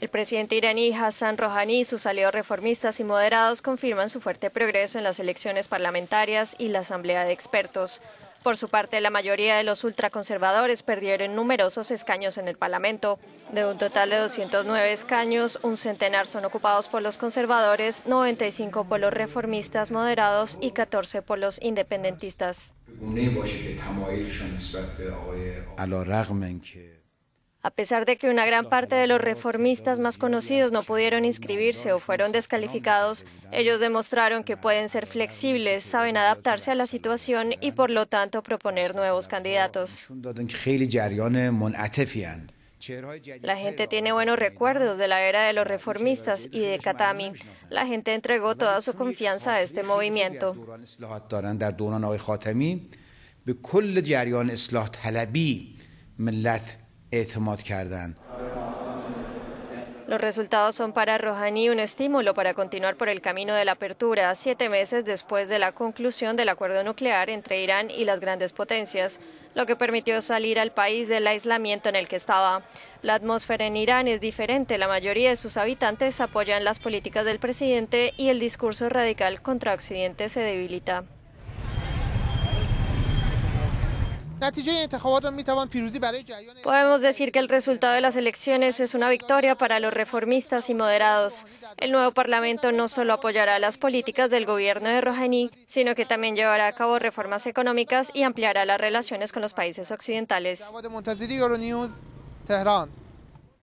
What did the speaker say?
El presidente iraní Hassan Rouhani y sus aliados reformistas y moderados confirman su fuerte progreso en las elecciones parlamentarias y la asamblea de expertos. Por su parte, la mayoría de los ultraconservadores perdieron numerosos escaños en el Parlamento. De un total de 209 escaños, un centenar son ocupados por los conservadores, 95 por los reformistas moderados y 14 por los independentistas. A pesar de que una gran parte de los reformistas más conocidos no pudieron inscribirse o fueron descalificados, ellos demostraron que pueden ser flexibles, saben adaptarse a la situación y por lo tanto proponer nuevos candidatos. La gente tiene buenos recuerdos de la era de los reformistas y de Katami. La gente entregó toda su confianza a este movimiento. Los resultados son para Rouhani un estímulo para continuar por el camino de la apertura, siete meses después de la conclusión del acuerdo nuclear entre Irán y las grandes potencias, lo que permitió salir al país del aislamiento en el que estaba. La atmósfera en Irán es diferente, la mayoría de sus habitantes apoyan las políticas del presidente y el discurso radical contra Occidente se debilita. Podemos decir que el resultado de las elecciones es una victoria para los reformistas y moderados. El nuevo Parlamento no solo apoyará las políticas del gobierno de Rouhani, sino que también llevará a cabo reformas económicas y ampliará las relaciones con los países occidentales.